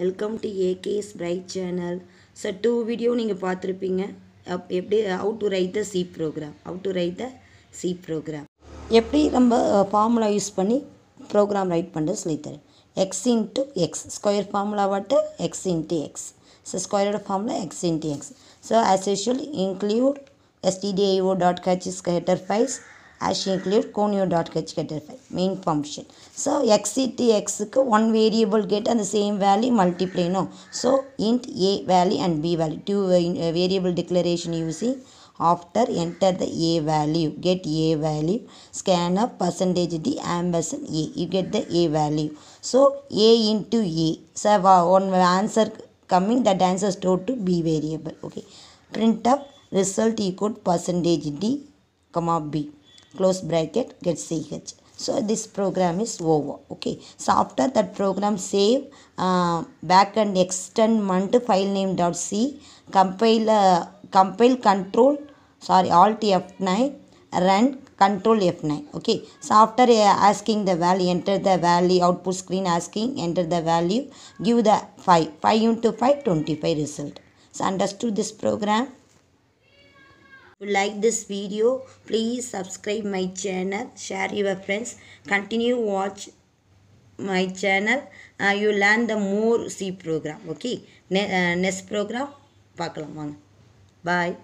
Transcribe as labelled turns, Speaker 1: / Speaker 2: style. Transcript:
Speaker 1: Welcome to AKS bright channel sir டூ வீடியோ நீங்கள் பார்த்துருப்பீங்க அப் எப்படி how to write the C program how to write the C program எப்படி நம்ம ஃபார்முலா யூஸ் பண்ணி ப்ரோக்ராம் ரைட் பண்ணுறது சொல்லித்தரேன் X into X square formula what X into X so ஸ்கொயரோட formula X into X so as usual include STDIO dot கேச் is ஃபைஸ் as you include conio dot conio.h getter file main function so x to x க்கு one variable get and the same value multiply no so int a value and b value two variable declaration using after enter the a value get a value scan up percentage the ampersand a you get the a value so a into a so one answer coming that answer stored to b variable okay print up result equal percentage d comma b close bracket get ch so this program is over okay so after that program save uh, back and extend mount file name dot c compile uh, compile control sorry alt f9 run control f9 okay so after uh, asking the value enter the value output screen asking enter the value give the 5 5 into 5 25 result so understood this program you like this video, please subscribe my channel, share your friends, continue watch my channel. Uh, you learn the more C program. Okay. Ne uh, next program. Bye.